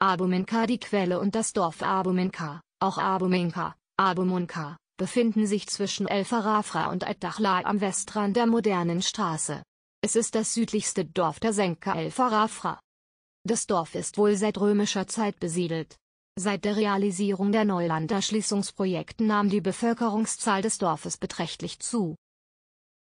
Abumenka die Quelle und das Dorf Abumenka, auch Abumenka, Abumunka, befinden sich zwischen El Farafra und Ad-Dakhla am Westrand der modernen Straße. Es ist das südlichste Dorf der Senka El Farafra. Das Dorf ist wohl seit römischer Zeit besiedelt. Seit der Realisierung der Neulanderschließungsprojekte nahm die Bevölkerungszahl des Dorfes beträchtlich zu.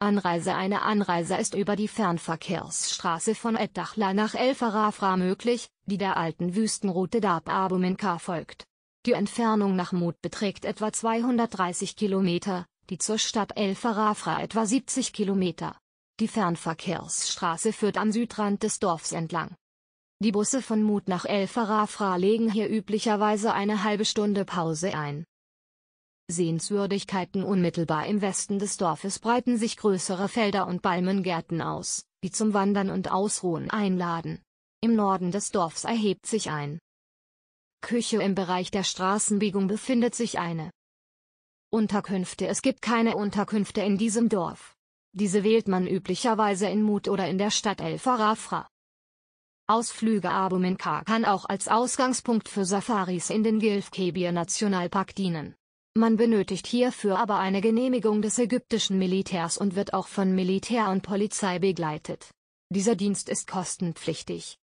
Anreise Eine Anreise ist über die Fernverkehrsstraße von Eddachla nach El Farafra möglich, die der alten Wüstenroute Dab-Abuminka folgt. Die Entfernung nach Mut beträgt etwa 230 Kilometer, die zur Stadt El Farafra etwa 70 Kilometer. Die Fernverkehrsstraße führt am Südrand des Dorfs entlang. Die Busse von Mut nach El Farafra legen hier üblicherweise eine halbe Stunde Pause ein. Sehenswürdigkeiten unmittelbar im Westen des Dorfes breiten sich größere Felder und Balmengärten aus, die zum Wandern und Ausruhen einladen. Im Norden des Dorfs erhebt sich ein Küche im Bereich der Straßenbiegung befindet sich eine Unterkünfte Es gibt keine Unterkünfte in diesem Dorf. Diese wählt man üblicherweise in Mut oder in der Stadt El Farafra. Ausflüge Abuminka kann auch als Ausgangspunkt für Safaris in den Gilfkebir Nationalpark dienen. Man benötigt hierfür aber eine Genehmigung des ägyptischen Militärs und wird auch von Militär und Polizei begleitet. Dieser Dienst ist kostenpflichtig.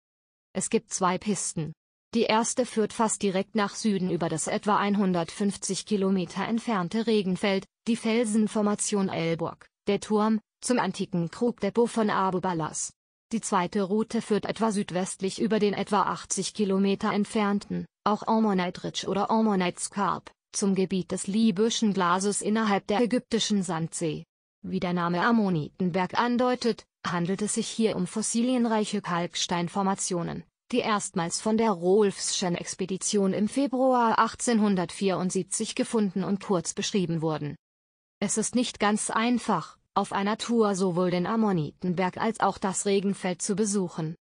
Es gibt zwei Pisten. Die erste führt fast direkt nach Süden über das etwa 150 Kilometer entfernte Regenfeld, die Felsenformation Elburg, der Turm, zum antiken Krugdepot von Abu Ballas. Die zweite Route führt etwa südwestlich über den etwa 80 Kilometer entfernten, auch Ridge oder Ormonite Scarp, zum Gebiet des libyschen Glases innerhalb der ägyptischen Sandsee. Wie der Name Ammonitenberg andeutet, handelt es sich hier um fossilienreiche Kalksteinformationen, die erstmals von der Rolfschen Expedition im Februar 1874 gefunden und kurz beschrieben wurden. Es ist nicht ganz einfach, auf einer Tour sowohl den Ammonitenberg als auch das Regenfeld zu besuchen